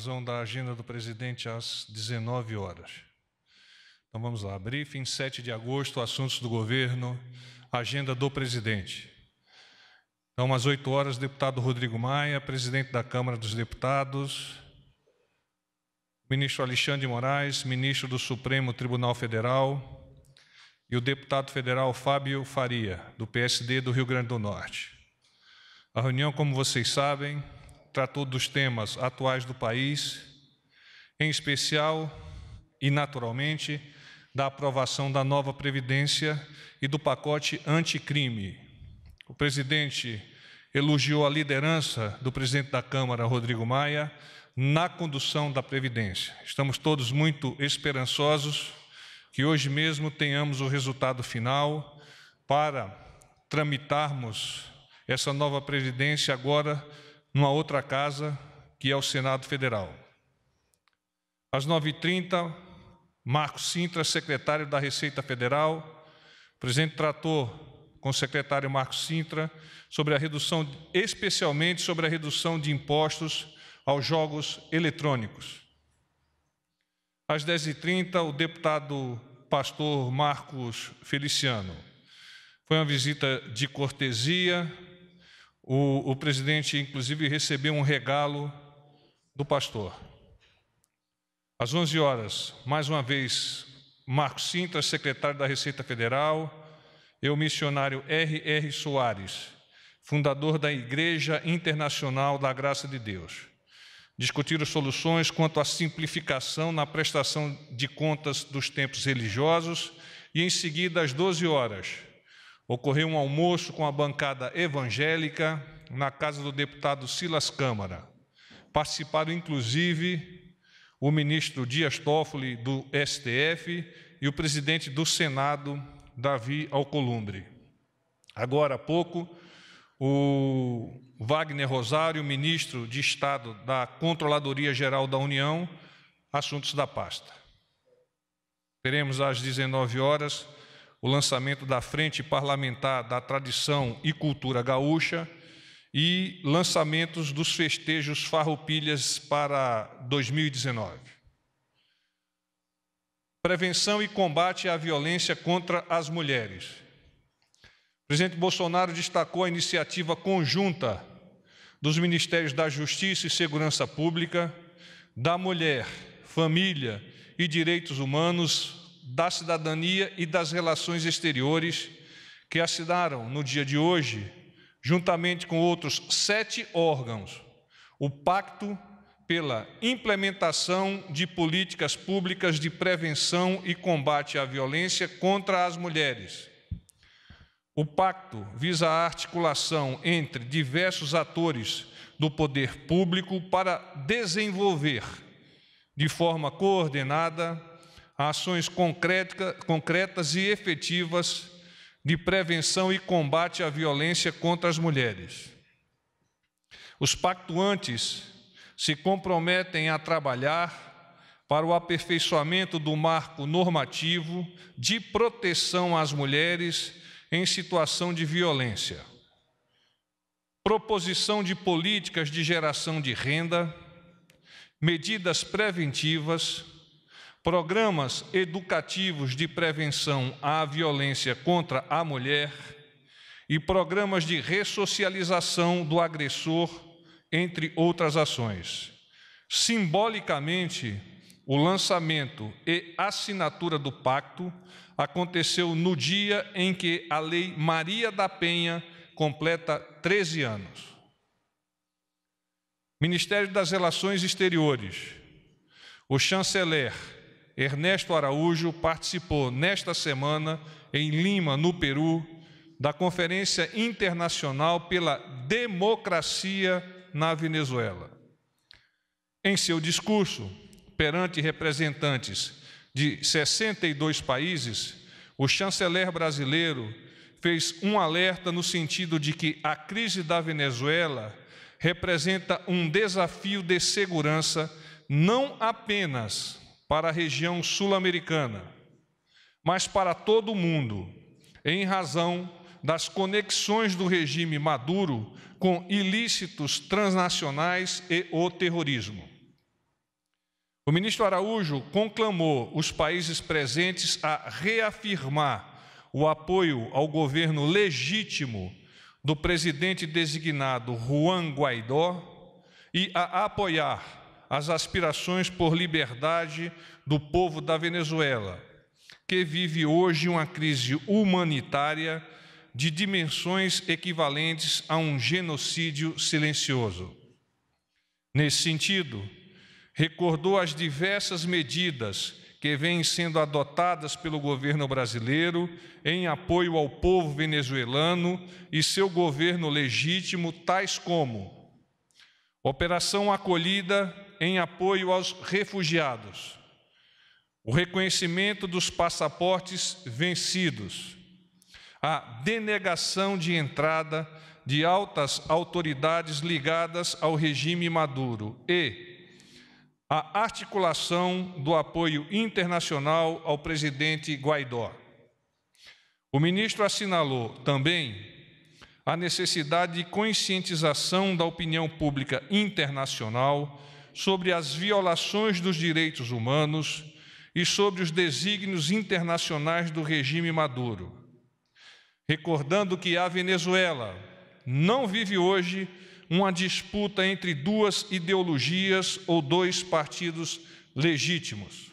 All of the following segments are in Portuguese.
razão da agenda do presidente, às 19 horas. Então vamos lá. Briefing 7 de agosto, assuntos do governo, agenda do presidente. Então, às 8 horas, deputado Rodrigo Maia, presidente da Câmara dos Deputados, ministro Alexandre de Moraes, ministro do Supremo Tribunal Federal, e o deputado federal Fábio Faria, do PSD do Rio Grande do Norte. A reunião, como vocês sabem, tratou dos temas atuais do país, em especial e naturalmente da aprovação da nova Previdência e do pacote anticrime. O presidente elogiou a liderança do presidente da Câmara, Rodrigo Maia, na condução da Previdência. Estamos todos muito esperançosos que hoje mesmo tenhamos o resultado final para tramitarmos essa nova Previdência agora numa outra casa, que é o Senado Federal. Às 9h30, Marcos Sintra, secretário da Receita Federal, o presidente tratou com o secretário Marcos Sintra sobre a redução, especialmente sobre a redução de impostos aos jogos eletrônicos. Às 10h30, o deputado pastor Marcos Feliciano. Foi uma visita de cortesia, o, o presidente, inclusive, recebeu um regalo do pastor. Às 11 horas, mais uma vez, Marcos Sintra, secretário da Receita Federal, e o missionário R.R. Soares, fundador da Igreja Internacional da Graça de Deus, discutiram soluções quanto à simplificação na prestação de contas dos tempos religiosos e, em seguida, às 12 horas, Ocorreu um almoço com a bancada evangélica na casa do deputado Silas Câmara. Participaram, inclusive, o ministro Dias Toffoli, do STF, e o presidente do Senado, Davi Alcolumbre. Agora há pouco, o Wagner Rosário, ministro de Estado da Controladoria Geral da União, assuntos da pasta. Teremos às 19 horas o lançamento da Frente Parlamentar da Tradição e Cultura Gaúcha e lançamentos dos festejos Farroupilhas para 2019. Prevenção e combate à violência contra as mulheres. O presidente Bolsonaro destacou a iniciativa conjunta dos Ministérios da Justiça e Segurança Pública, da Mulher, Família e Direitos Humanos, da cidadania e das relações exteriores, que assinaram no dia de hoje, juntamente com outros sete órgãos, o Pacto pela Implementação de Políticas Públicas de Prevenção e Combate à Violência contra as Mulheres. O pacto visa a articulação entre diversos atores do poder público para desenvolver, de forma coordenada, ações concretas e efetivas de prevenção e combate à violência contra as mulheres. Os pactuantes se comprometem a trabalhar para o aperfeiçoamento do marco normativo de proteção às mulheres em situação de violência. Proposição de políticas de geração de renda, medidas preventivas, programas educativos de prevenção à violência contra a mulher e programas de ressocialização do agressor, entre outras ações. Simbolicamente, o lançamento e assinatura do pacto aconteceu no dia em que a Lei Maria da Penha completa 13 anos. Ministério das Relações Exteriores, o chanceler Ernesto Araújo participou nesta semana, em Lima, no Peru, da Conferência Internacional pela Democracia na Venezuela. Em seu discurso, perante representantes de 62 países, o chanceler brasileiro fez um alerta no sentido de que a crise da Venezuela representa um desafio de segurança não apenas para a região sul-americana, mas para todo o mundo, em razão das conexões do regime Maduro com ilícitos transnacionais e o terrorismo. O ministro Araújo conclamou os países presentes a reafirmar o apoio ao governo legítimo do presidente designado Juan Guaidó e a apoiar as aspirações por liberdade do povo da Venezuela, que vive hoje uma crise humanitária de dimensões equivalentes a um genocídio silencioso. Nesse sentido, recordou as diversas medidas que vêm sendo adotadas pelo governo brasileiro em apoio ao povo venezuelano e seu governo legítimo, tais como Operação Acolhida em apoio aos refugiados, o reconhecimento dos passaportes vencidos, a denegação de entrada de altas autoridades ligadas ao regime Maduro e a articulação do apoio internacional ao presidente Guaidó. O ministro assinalou também a necessidade de conscientização da opinião pública internacional sobre as violações dos direitos humanos e sobre os desígnios internacionais do regime Maduro. Recordando que a Venezuela não vive hoje uma disputa entre duas ideologias ou dois partidos legítimos,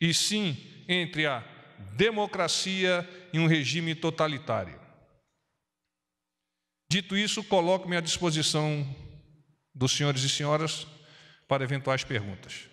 e sim entre a democracia e um regime totalitário. Dito isso, coloco-me à disposição dos senhores e senhoras para eventuais perguntas.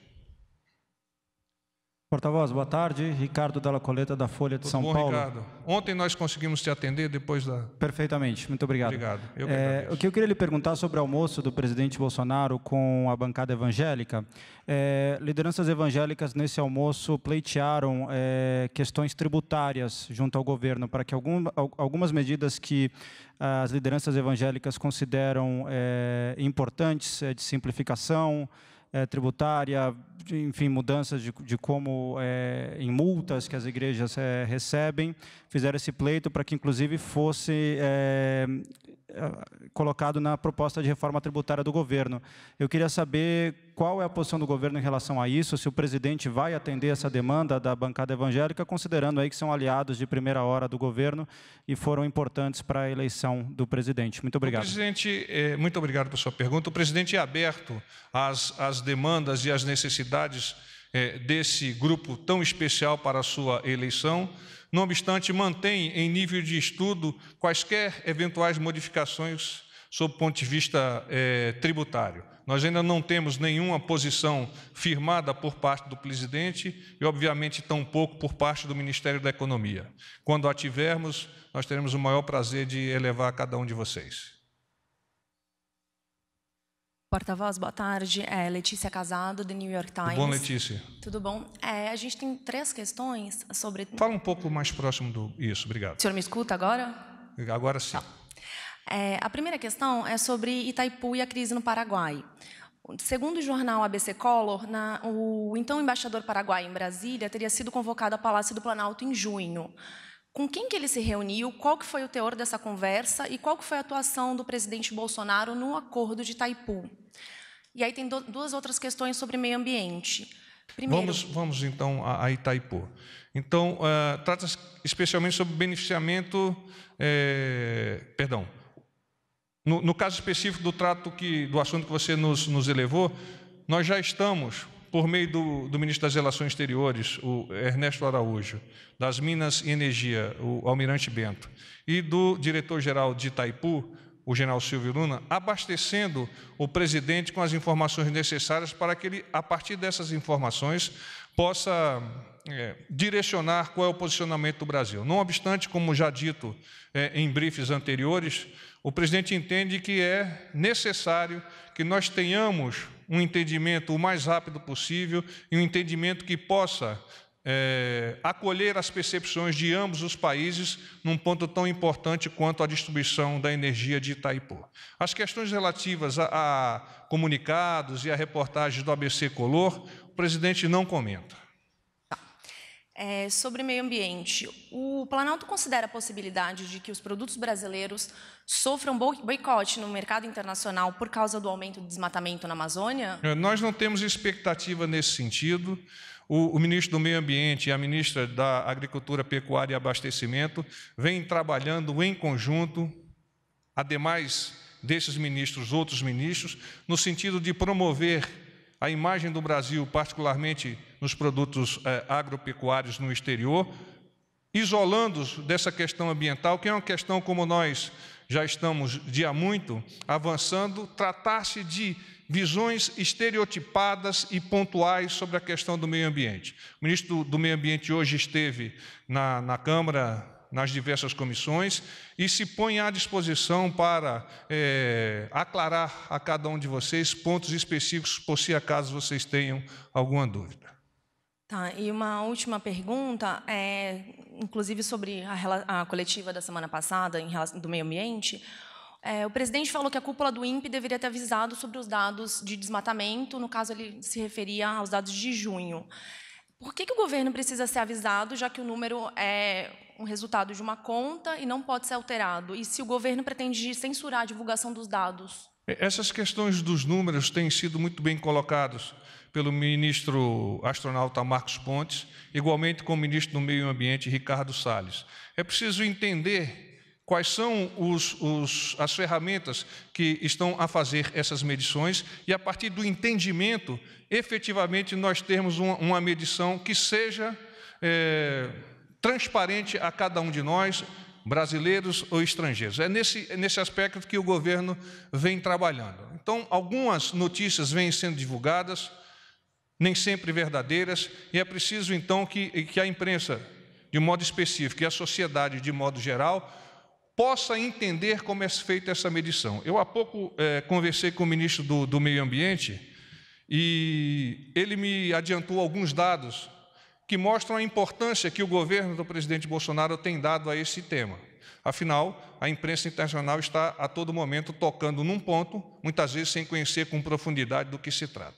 Porta-voz, boa tarde. Ricardo Dalla Coleta, da Folha de Tudo São bom, Paulo. Ricardo. Ontem nós conseguimos te atender depois da. Perfeitamente, muito obrigado. Obrigado. Eu é, o que eu queria lhe perguntar sobre o almoço do presidente Bolsonaro com a bancada evangélica. É, lideranças evangélicas nesse almoço pleitearam é, questões tributárias junto ao governo para que algum, algumas medidas que ah, as lideranças evangélicas consideram é, importantes é, de simplificação é, tributária, enfim, mudanças de, de como é, em multas que as igrejas é, recebem, fizeram esse pleito para que, inclusive, fosse é, colocado na proposta de reforma tributária do governo. Eu queria saber qual é a posição do governo em relação a isso, se o presidente vai atender essa demanda da bancada evangélica, considerando aí que são aliados de primeira hora do governo e foram importantes para a eleição do presidente. Muito obrigado. O presidente, eh, muito obrigado pela sua pergunta. O presidente é aberto às, às demandas e às necessidades eh, desse grupo tão especial para a sua eleição. Não obstante, mantém em nível de estudo quaisquer eventuais modificações sob o ponto de vista eh, tributário. Nós ainda não temos nenhuma posição firmada por parte do presidente e, obviamente, tampouco por parte do Ministério da Economia. Quando a tivermos, nós teremos o maior prazer de elevar a cada um de vocês. Porta-voz, boa tarde. É Letícia Casado, do New York Times. Bom, Letícia. Tudo bom? É, a gente tem três questões sobre. Fala um pouco mais próximo do isso, obrigado. O senhor me escuta agora? Agora sim. Tá. É, a primeira questão é sobre Itaipu e a crise no Paraguai. Segundo o jornal ABC Color, na, o então embaixador paraguaio em Brasília teria sido convocado ao Palácio do Planalto em junho. Com quem que ele se reuniu? Qual que foi o teor dessa conversa? E qual que foi a atuação do presidente Bolsonaro no acordo de Itaipu? E aí tem do, duas outras questões sobre meio ambiente. Primeiro... Vamos, vamos então a, a Itaipu. Então, uh, eh, trata especialmente sobre beneficiamento, eh, perdão, no, no caso específico do trato que, do assunto que você nos, nos elevou, nós já estamos, por meio do, do, ministro das Relações Exteriores, o Ernesto Araújo, das Minas e Energia, o Almirante Bento, e do diretor-geral de Itaipu, o general Silvio Luna, abastecendo o presidente com as informações necessárias para que ele, a partir dessas informações, possa é, direcionar qual é o posicionamento do Brasil. Não obstante, como já dito é, em briefs anteriores, o presidente entende que é necessário que nós tenhamos um entendimento o mais rápido possível e um entendimento que possa é, acolher as percepções de ambos os países num ponto tão importante quanto a distribuição da energia de Itaipu. As questões relativas a, a comunicados e a reportagem do ABC Color, o presidente não comenta. Tá. É, sobre meio ambiente, o Planalto considera a possibilidade de que os produtos brasileiros sofram boicote no mercado internacional por causa do aumento do desmatamento na Amazônia? É, nós não temos expectativa nesse sentido. O, o, ministro do Meio Ambiente e a ministra da Agricultura, Pecuária e Abastecimento vêm trabalhando em conjunto, ademais desses ministros, outros ministros, no sentido de promover a imagem do Brasil, particularmente nos produtos eh, agropecuários no exterior, isolando-os dessa questão ambiental, que é uma questão como nós já estamos, dia muito, avançando, tratar-se de visões estereotipadas e pontuais sobre a questão do meio ambiente. O ministro do Meio Ambiente hoje esteve na, na Câmara, nas diversas comissões, e se põe à disposição para é, aclarar a cada um de vocês pontos específicos, por se si acaso vocês tenham alguma dúvida. Tá, e uma última pergunta, é, inclusive sobre a, a coletiva da semana passada em relação, do meio ambiente. É, o presidente falou que a cúpula do INPE deveria ter avisado sobre os dados de desmatamento, no caso ele se referia aos dados de junho. Por que, que o governo precisa ser avisado, já que o número é um resultado de uma conta e não pode ser alterado? E se o governo pretende censurar a divulgação dos dados? É, essas questões dos números têm sido muito bem colocadas pelo ministro astronauta Marcos Pontes, igualmente com o ministro do Meio Ambiente Ricardo Salles. É preciso entender quais são os, os, as ferramentas que estão a fazer essas medições e, a partir do entendimento, efetivamente nós termos uma, uma medição que seja é, transparente a cada um de nós, brasileiros ou estrangeiros. É nesse, é nesse aspecto que o governo vem trabalhando. Então, algumas notícias vêm sendo divulgadas, nem sempre verdadeiras, e é preciso então que, que a imprensa, de modo específico, e a sociedade, de modo geral, possa entender como é feita essa medição. Eu há pouco é, conversei com o ministro do, do Meio Ambiente e ele me adiantou alguns dados que mostram a importância que o governo do presidente Bolsonaro tem dado a esse tema. Afinal, a imprensa internacional está a todo momento tocando num ponto, muitas vezes sem conhecer com profundidade do que se trata.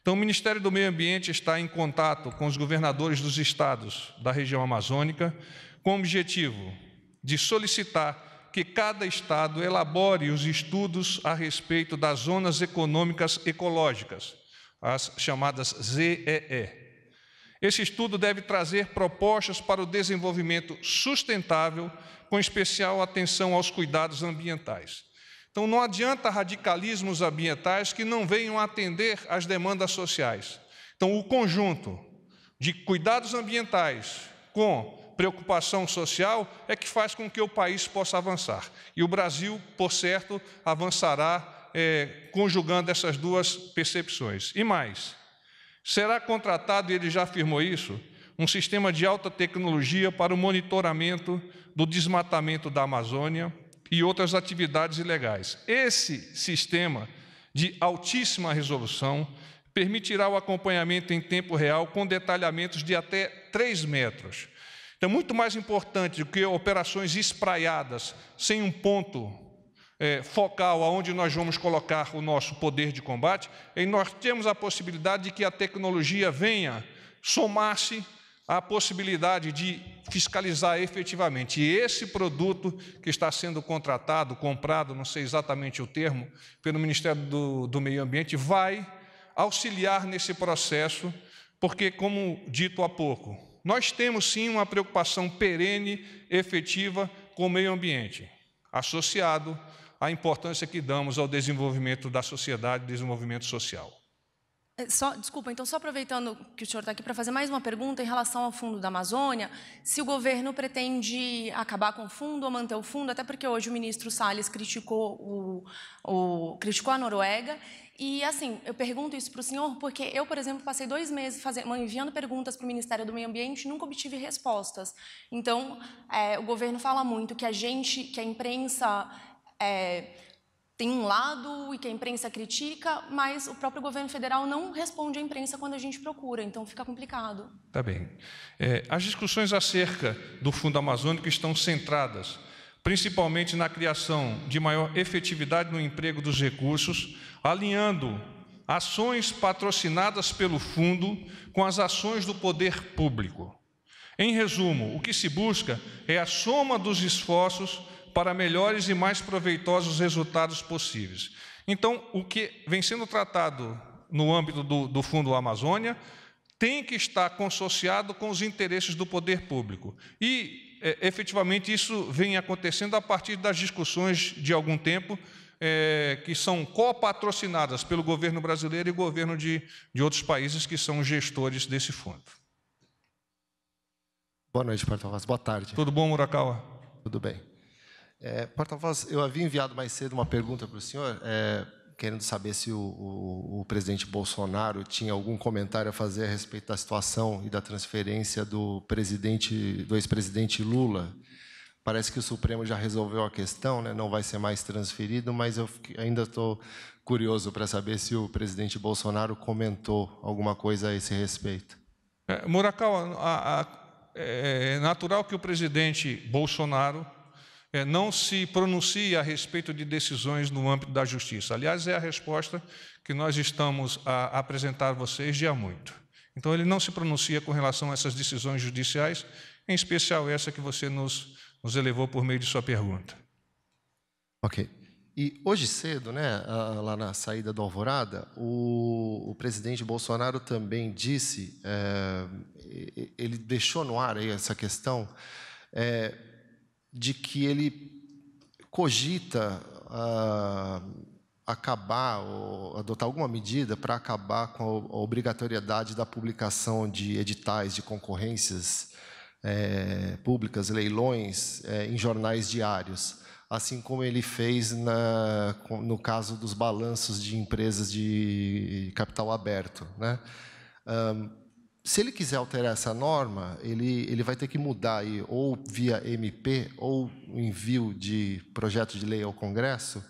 Então, o Ministério do Meio Ambiente está em contato com os governadores dos estados da região amazônica, com o objetivo de solicitar que cada Estado elabore os estudos a respeito das zonas econômicas ecológicas, as chamadas ZEE. Esse estudo deve trazer propostas para o desenvolvimento sustentável, com especial atenção aos cuidados ambientais. Então, não adianta radicalismos ambientais que não venham atender às demandas sociais. Então, o conjunto de cuidados ambientais com preocupação social é que faz com que o país possa avançar. E o Brasil, por certo, avançará é, conjugando essas duas percepções. E mais, será contratado, e ele já afirmou isso, um sistema de alta tecnologia para o monitoramento do desmatamento da Amazônia e outras atividades ilegais. Esse sistema de altíssima resolução permitirá o acompanhamento em tempo real com detalhamentos de até 3 metros então, é muito mais importante do que operações espraiadas, sem um ponto é, focal aonde nós vamos colocar o nosso poder de combate, e nós temos a possibilidade de que a tecnologia venha somar-se à possibilidade de fiscalizar efetivamente. E esse produto que está sendo contratado, comprado, não sei exatamente o termo, pelo Ministério do, do Meio Ambiente, vai auxiliar nesse processo, porque, como dito há pouco, nós temos sim uma preocupação perene, efetiva com o meio ambiente, associado à importância que damos ao desenvolvimento da sociedade, desenvolvimento social. É, só, desculpa, então só aproveitando que o senhor está aqui para fazer mais uma pergunta em relação ao fundo da Amazônia, se o governo pretende acabar com o fundo ou manter o fundo, até porque hoje o ministro Salles criticou, o, o criticou a Noruega e, assim, eu pergunto isso para o senhor porque eu, por exemplo, passei dois meses enviando perguntas para o Ministério do Meio Ambiente e nunca obtive respostas. Então, é, o governo fala muito que a gente, que a imprensa é, tem um lado e que a imprensa critica, mas o próprio governo federal não responde à imprensa quando a gente procura, então fica complicado. Tá bem. É, as discussões acerca do Fundo Amazônico estão centradas principalmente na criação de maior efetividade no emprego dos recursos, alinhando ações patrocinadas pelo fundo com as ações do poder público. Em resumo, o que se busca é a soma dos esforços para melhores e mais proveitosos resultados possíveis. Então, o que vem sendo tratado no âmbito do, do Fundo Amazônia tem que estar consociado com os interesses do poder público. E, é, efetivamente, isso vem acontecendo a partir das discussões de algum tempo é, que são copatrocinadas pelo governo brasileiro e governo de, de outros países que são gestores desse fundo. Boa noite, Porto Boa tarde. Tudo bom, Murakawa? Tudo bem. É, Porta-voz, eu havia enviado mais cedo uma pergunta para o senhor, é, querendo saber se o, o, o, presidente Bolsonaro tinha algum comentário a fazer a respeito da situação e da transferência do presidente, do ex-presidente Lula. Parece que o Supremo já resolveu a questão, né? não vai ser mais transferido, mas eu ainda estou curioso para saber se o presidente Bolsonaro comentou alguma coisa a esse respeito. É, a, a, é, é natural que o presidente Bolsonaro é, não se pronuncia a respeito de decisões no âmbito da justiça. Aliás, é a resposta que nós estamos a apresentar a vocês de há muito. Então, ele não se pronuncia com relação a essas decisões judiciais, em especial essa que você nos, nos elevou por meio de sua pergunta. Ok. E hoje cedo, né, lá na saída do Alvorada, o, o presidente Bolsonaro também disse, é, ele deixou no ar essa questão. É, de que ele cogita uh, acabar ou adotar alguma medida para acabar com a obrigatoriedade da publicação de editais de concorrências é, públicas, leilões, é, em jornais diários, assim como ele fez na, no caso dos balanços de empresas de capital aberto. Né? se ele quiser alterar essa norma, ele, ele vai ter que mudar aí, ou via MP, ou envio de projeto de lei ao Congresso,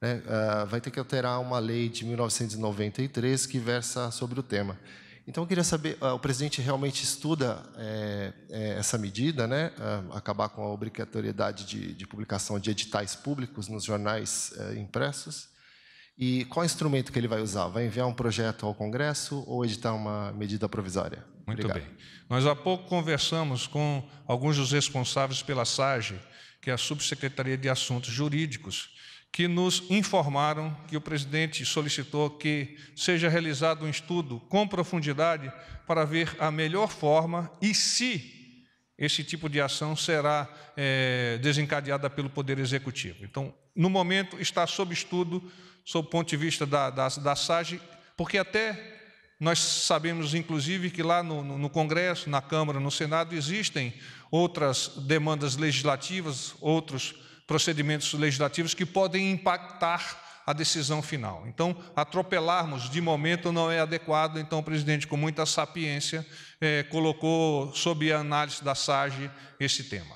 né, uh, vai ter que alterar uma lei de 1993 que versa sobre o tema. Então, eu queria saber, uh, o presidente realmente estuda é, é, essa medida, né, uh, acabar com a obrigatoriedade de, de, publicação de editais públicos nos jornais eh, impressos? E qual instrumento que ele vai usar? Vai enviar um projeto ao Congresso ou editar uma medida provisória? Muito Obrigado. bem. Nós há pouco conversamos com alguns dos responsáveis pela SAGE, que é a Subsecretaria de Assuntos Jurídicos, que nos informaram que o presidente solicitou que seja realizado um estudo com profundidade para ver a melhor forma e se esse tipo de ação será é, desencadeada pelo Poder Executivo. Então, no momento, está sob estudo sob o ponto de vista da, da, da SAGE, porque até nós sabemos, inclusive, que lá no, no, Congresso, na Câmara, no Senado, existem outras demandas legislativas, outros procedimentos legislativos que podem impactar a decisão final. Então, atropelarmos de momento não é adequado. Então, o presidente, com muita sapiência, é, colocou sob a análise da SAGE esse tema.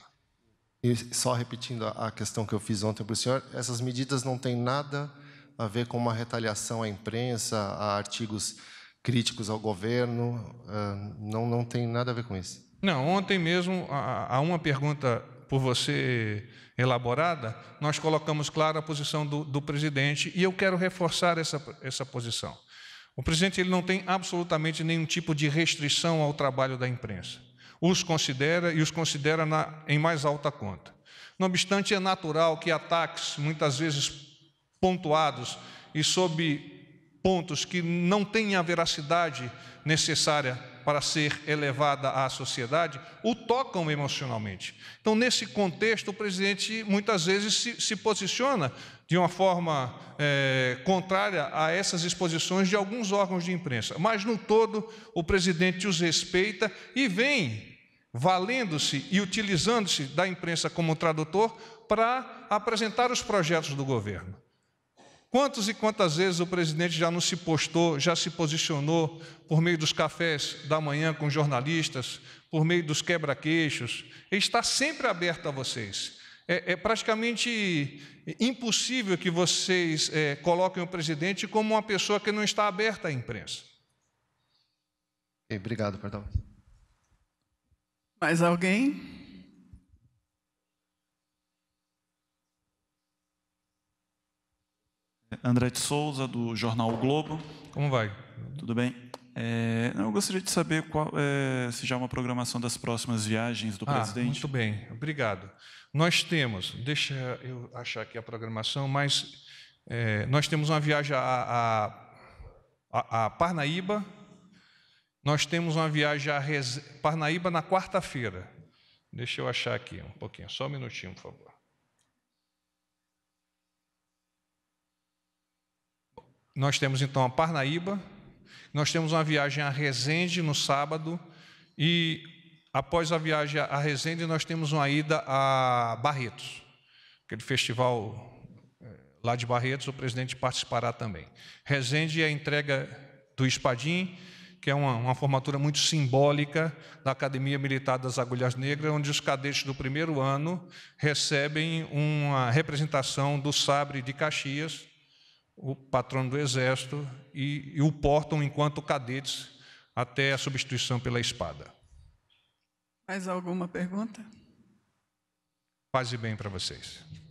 E só repetindo a questão que eu fiz ontem para o senhor, essas medidas não têm nada a ver com uma retaliação à imprensa, a artigos críticos ao governo. Eh, não, não tem nada a ver com isso. Não, ontem mesmo, a, uma pergunta por você elaborada, nós colocamos clara a posição do, do, presidente e eu quero reforçar essa, essa posição. O presidente ele não tem absolutamente nenhum tipo de restrição ao trabalho da imprensa. Os considera e os considera na, em mais alta conta. Não obstante, é natural que ataques, muitas vezes pontuados e sob pontos que não têm a veracidade necessária para ser elevada à sociedade, o tocam emocionalmente. Então, nesse contexto, o presidente muitas vezes se, se posiciona de uma forma é, contrária a essas exposições de alguns órgãos de imprensa. Mas, no todo, o presidente os respeita e vem valendo-se e utilizando-se da imprensa como tradutor para apresentar os projetos do governo. Quantas e quantas vezes o presidente já não se postou, já se posicionou por meio dos cafés da manhã com jornalistas, por meio dos quebra-queixos? Ele está sempre aberto a vocês. É, é praticamente impossível que vocês é, coloquem o presidente como uma pessoa que não está aberta à imprensa. Obrigado, perdão. Mais alguém? André de Souza, do jornal o Globo. Como vai? Tudo bem? É, eu gostaria de saber qual, é, se já há uma programação das próximas viagens do ah, presidente. Muito bem, obrigado. Nós temos, deixa eu achar aqui a programação, mas é, nós temos uma viagem a, a, a, Parnaíba, nós temos uma viagem a Reze... Parnaíba na quarta-feira. Deixa eu achar aqui um pouquinho, só um minutinho, por favor. Nós temos então a Parnaíba, nós temos uma viagem a Resende no sábado e após a viagem a Resende nós temos uma ida a Barretos, aquele festival eh, lá de Barretos, o presidente participará também. Resende é a entrega do Espadim, que é uma, uma, formatura muito simbólica da Academia Militar das Agulhas Negras, onde os cadetes do primeiro ano recebem uma representação do sabre de Caxias, o patrono do exército e, e o portam enquanto cadetes até a substituição pela espada. Mais alguma pergunta? Paz e bem para vocês.